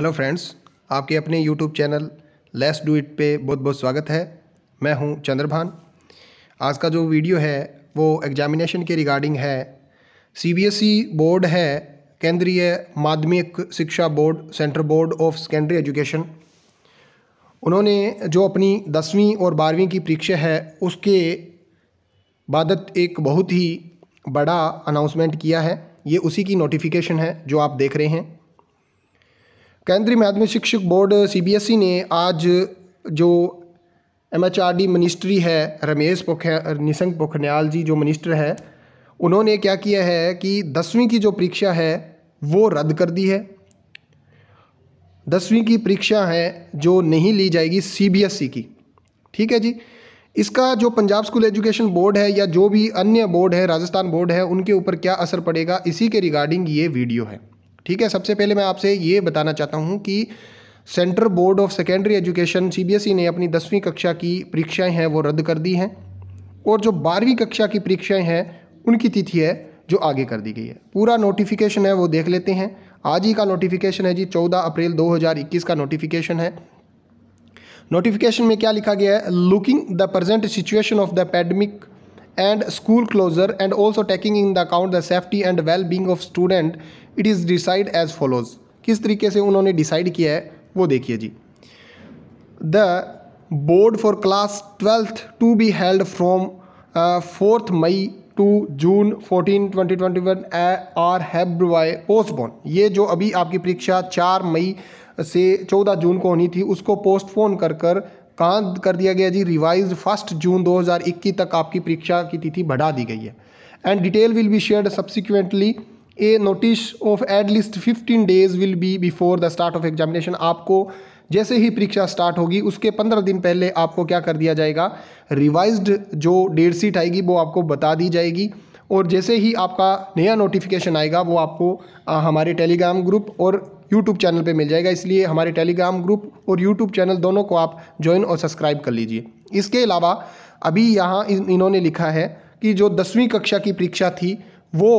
hello friends आपके अपने YouTube channel let's do it पे बहुत बहुत स्वागत है मैं हूं चंद्रभान आज का जो वीडियो है वो एग्जामिनेशन के रिगार्डिंग है सीबीएसई e बोर्ड है केंद्रीय माध्यमिक शिक्षा board central board of secondary education उन्होंने जो अपनी दसवीं और बारहवीं की परीक्षा है उसके बाद एक बहुत ही बड़ा अनाउंसमेंट किया है ये उसी की नोटिफिकेशन है जो आप देख रहे हैं केंद्रीय माध्यमिक शिक्षक बोर्ड सीबीएसई e ने आज जो M H R D ministry है रमेश पोख निशंक पोखरियाल जी जो मिनिस्टर है उन्होंने क्या किया है कि दसवीं की जो परीक्षा है वो रद्द कर दी है दसवीं की परीक्षा है जो नहीं ली जाएगी सीबीएसई e की ठीक है जी इसका जो पंजाब स्कूल एजुकेशन बोर्ड है या जो भी अन्य बोर्ड है राजस्थान बोर्ड है उनके ऊपर क्या असर पड़ेगा इसी के रिगार्डिंग ये वीडियो है ठीक है सबसे पहले मैं आपसे ये बताना चाहता हूँ कि central board of secondary education C e ने अपनी दसवीं कक्षा की परीक्षाएं हैं वो रद्द कर दी हैं और जो बारहवीं कक्षा की परीक्षाएं हैं उनकी तिथि है जो आगे कर दी गई है पूरा नोटिफिकेशन है वो देख लेते हैं आज ही का नोटिफिकेशन है जी 14 अप्रैल 2021 का नोटिफिकेशन है नोटिफिकेशन में क्या लिखा गया है looking the present situation of the pandemic and school closure and also taking in the account the safety and well being of student it is decide as follows किस तरीके से उन्होंने decide किया है वो देखिए जी the board for class 12th to be held from uh, 4th May to June 14, 2021 are have by postpone ये जो अभी आपकी परीक्षा 4 मई से 14 जून को होनी थी उसको पोस्टपोन कर कर कहाँ कर दिया गया जी रिवाइज फर्स्ट जून 2021 तक आपकी परीक्षा की तिथि बढ़ा दी गई है and detail will be share subsequently a notice of at least fifteen days will be before the start of examination आपको जैसे ही परीक्षा स्टार्ट होगी उसके पंद्रह दिन पहले आपको क्या कर दिया जाएगा रिवाइज्ड जो डेट सीट आएगी वो आपको बता दी जाएगी और जैसे ही आपका नया नोटिफिकेशन आएगा वो आपको आ, हमारे टेलीग्राम ग्रुप और यूट्यूब चैनल पर मिल जाएगा इसलिए हमारे टेलीग्राम ग्रुप और यूट्यूब चैनल दोनों को आप ज्वाइन और सब्सक्राइब कर लीजिए इसके अलावा अभी यहाँ इन्होंने लिखा है कि जो दसवीं कक्षा की परीक्षा थी वो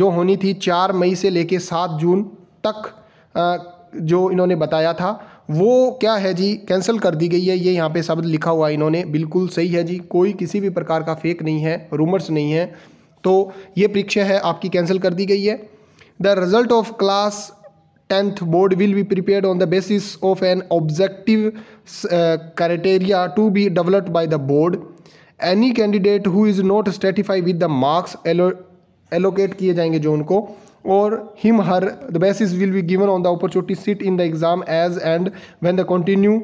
जो होनी थी चार मई से लेके सात जून तक जो इन्होंने बताया था वो क्या है जी कैंसिल कर दी गई है ये यहाँ पे शब्द लिखा हुआ है इन्होंने बिल्कुल सही है जी कोई किसी भी प्रकार का फेक नहीं है रूमर्स नहीं है तो ये परीक्षा है आपकी कैंसिल कर दी गई है the result of class tenth board will be prepared on the basis of an objective uh, criteria to be developed by the board any candidate who is not satisfied with the marks allocate किए जाएंगे जो उनको और him her the basis will be given on the opportunity sit in the exam as and when the continue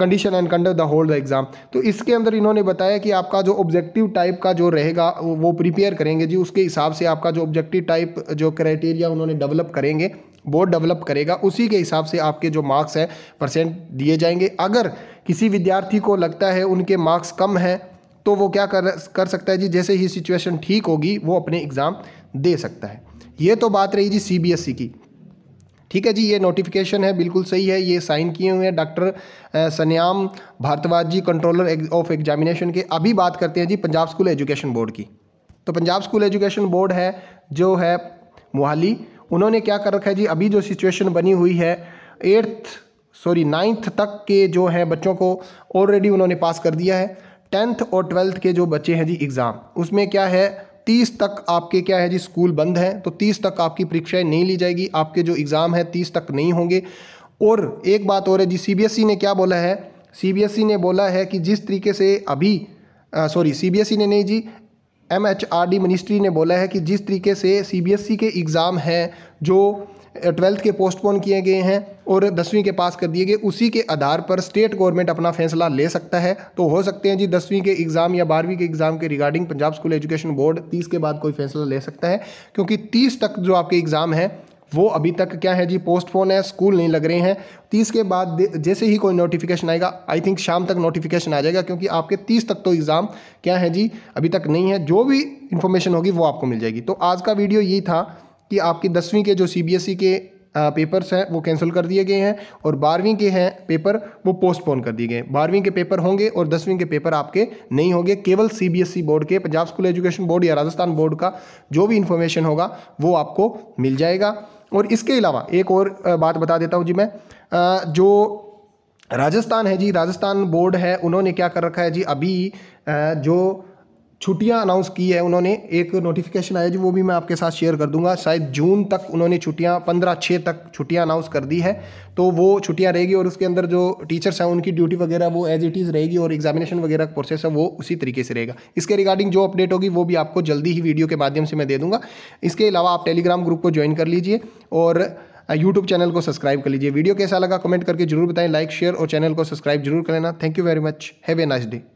condition and conduct the hold the exam तो इसके अंदर इन्होंने बताया कि आपका जो ऑब्जेक्टिव टाइप का जो रहेगा वो प्रिपेयर करेंगे जी उसके हिसाब से आपका जो ऑब्जेक्टिव टाइप जो क्राइटेरिया उन्होंने डेवलप करेंगे वो डेवलप करेगा उसी के हिसाब से आपके जो मार्क्स हैं परसेंट दिए जाएंगे अगर किसी विद्यार्थी को लगता है उनके मार्क्स कम हैं तो वो क्या कर कर सकता है जी जैसे ही सिचुएशन ठीक होगी वो अपने एग्ज़ाम दे सकता है ये तो बात रही जी सीबीएसई e की ठीक है जी ये नोटिफिकेशन है बिल्कुल सही है ये साइन किए हुए हैं doctor Sanyam Bhardwaj ji controller of examination के अभी बात करते हैं जी पंजाब स्कूल एजुकेशन बोर्ड की तो पंजाब स्कूल एजुकेशन बोर्ड है जो है मोहाली उन्होंने क्या कर रखा है जी अभी जो सिचुएशन बनी हुई है एट्थ सॉरी नाइन्थ तक के जो हैं बच्चों को ऑलरेडी उन्होंने पास कर दिया है टेंथ और ट्वेल्थ के जो बच्चे हैं जी एग्ज़ाम उसमें क्या है तीस तक आपके क्या है जी स्कूल बंद हैं तो तीस तक आपकी परीक्षाएं नहीं ली जाएगी आपके जो एग्ज़ाम है तीस तक नहीं होंगे और एक बात और है जी सी e ने क्या बोला है सी e ने बोला है कि जिस तरीके से अभी सॉरी सी e ने नहीं जी M H R D ministry ने बोला है कि जिस तरीके से सी बी एस ई के एग्ज़ाम हैं जो ट्वेल्थ के पोस्टपोन किए गए हैं और दसवीं के पास कर दिए गए उसी के आधार पर स्टेट गवर्नमेंट अपना फैसला ले सकता है तो हो सकते हैं जी दसवीं के एग्ज़ाम या बारहवीं के एग्ज़ाम के regarding Punjab school education board तीस के बाद कोई फैसला ले सकता है क्योंकि तीस तक जो आपके एग्ज़ाम हैं वो अभी तक क्या है जी पोस्टपोन है स्कूल नहीं लग रहे हैं तीस के बाद जैसे ही कोई नोटिफिकेशन आएगा आई थिंक शाम तक नोटिफिकेशन आ जाएगा क्योंकि आपके तीस तक तो एग्ज़ाम क्या है जी अभी तक नहीं है जो भी इन्फॉर्मेशन होगी वो आपको मिल जाएगी तो आज का वीडियो यही था कि आपकी दसवीं के जो सी e के पेपर्स हैं वो कैंसिल कर दिए गए हैं और बारहवीं के हैं पेपर वो पोस्टपोन कर दिए गए बारहवीं के पेपर होंगे और दसवीं के पेपर आपके नहीं होंगे केवल सीबीएसई बोर्ड e के पंजाब स्कूल एजुकेशन बोर्ड या राजस्थान बोर्ड का जो भी इन्फॉर्मेशन होगा वो आपको मिल जाएगा और इसके अलावा एक और बात बता देता हूँ जी मैं जो राजस्थान है जी राजस्थान बोर्ड है उन्होंने क्या कर रखा है जी अभी जो छुट्टियां अनाउंस की है उन्होंने एक नोटिफिकेशन आया जी वो भी मैं आपके साथ शेयर कर दूंगा शायद जून तक उन्होंने छुट्टियां पंद्रह छः तक छुट्टियां अनाउंस कर दी है तो वो छुट्टियां रहेगी और उसके अंदर जो टीचर्स हैं उनकी ड्यूटी वगैरह वो एज इट इज़ रहेगी और एग्जामिनेशन वगैरह का प्रोसेस है वो उसी तरीके से रहेगा इसके रिगार्डिंग जो अपडेट होगी वो भी आपको जल्दी ही वीडियो के माध्यम से मैं दे दूँगा इसके अलावा आप टेलीग्राम ग्रुप को ज्वाइन कर लीजिए और यूट्यूब uh, चैनल को सब्सक्राइब कर लीजिए वीडियो कैसा लगा कमेंट करके जरूर बताएं लाइक शेयर और चैनल को सब्सक्राइब जरूर कर लेना thank you very much have a nice day